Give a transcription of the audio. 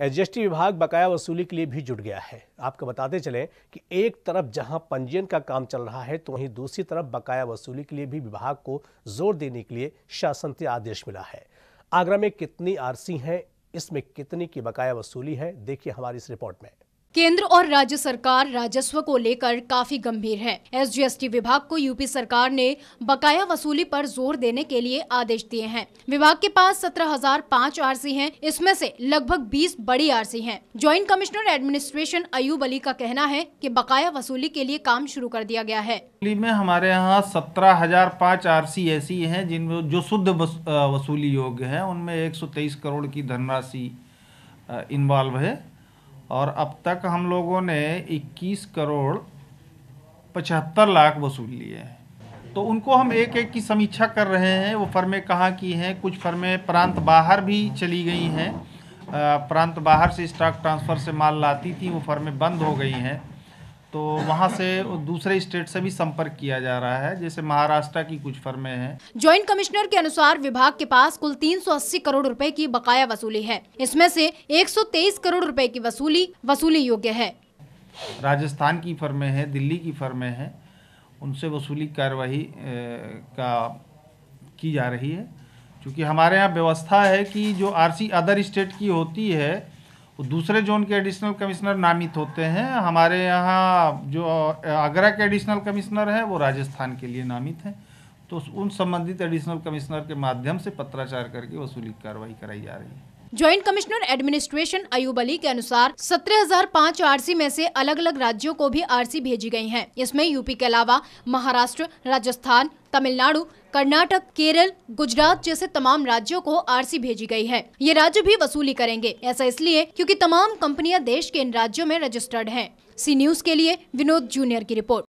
SGST विभाग बकाया वसूली के लिए भी जुट गया है आपको बताते चले कि एक तरफ जहां पंजीयन का काम चल रहा है तो वहीं दूसरी तरफ बकाया वसूली के लिए भी विभाग को जोर देने के लिए शासन से आदेश मिला है आगरा में कितनी आरसी हैं इसमें कितनी की बकाया वसूली है देखिए हमारी इस रिपोर्ट में केंद्र और राज्य सरकार राजस्व को लेकर काफी गंभीर है एसजीएसटी विभाग को यूपी सरकार ने बकाया वसूली पर जोर देने के लिए आदेश दिए हैं विभाग के पास सत्रह हजार पाँच आरसी है इसमें से लगभग 20 बड़ी आरसी हैं। Joint commissioner administration Ayub Ali का कहना है कि बकाया वसूली के लिए काम शुरू कर दिया गया है में हमारे यहाँ सत्रह हजार पाँच आरसी ऐसी है जिन जो शुद्ध वसूली योग्य है उनमें एक करोड़ की धनराशि इन्वॉल्व है और अब तक हम लोगों ने 21 करोड़ पचहत्तर लाख वसूल लिए हैं तो उनको हम एक एक की समीक्षा कर रहे हैं वो फर्में कहाँ की हैं कुछ फर्में प्रांत बाहर भी चली गई हैं प्रांत बाहर से स्टॉक ट्रांसफ़र से माल लाती थी वो फर्में बंद हो गई हैं तो वहाँ से दूसरे स्टेट से भी संपर्क किया जा रहा है जैसे महाराष्ट्र की कुछ फर्में हैं ज्वाइंट कमिश्नर के अनुसार विभाग के पास कुल 380 करोड़ रुपए की बकाया वसूली है इसमें से 123 करोड़ रुपए की वसूली वसूली योग्य है राजस्थान की फर्में हैं दिल्ली की फर्में हैं उनसे वसूली कार्यवाही का की जा रही है क्योंकि हमारे यहाँ व्यवस्था है की जो आर अदर स्टेट की होती है दूसरे जोन के एडिशनल कमिश्नर नामित होते हैं हमारे यहाँ जो आगरा के एडिशनल कमिश्नर हैं वो राजस्थान के लिए नामित हैं तो उन संबंधित एडिशनल कमिश्नर के माध्यम से पत्राचार करके वसूली कार्रवाई कराई जा रही है joint commissioner administration Ayub Ali के अनुसार 17,005 आरसी में से अलग अलग राज्यों को भी आरसी भेजी गई हैं। इसमें यूपी के अलावा महाराष्ट्र राजस्थान तमिलनाडु कर्नाटक केरल गुजरात जैसे तमाम राज्यों को आरसी भेजी गई है ये राज्य भी वसूली करेंगे ऐसा इसलिए क्योंकि तमाम कंपनियां देश के इन राज्यों में रजिस्टर्ड हैं। सी न्यूज के लिए विनोद जूनियर की रिपोर्ट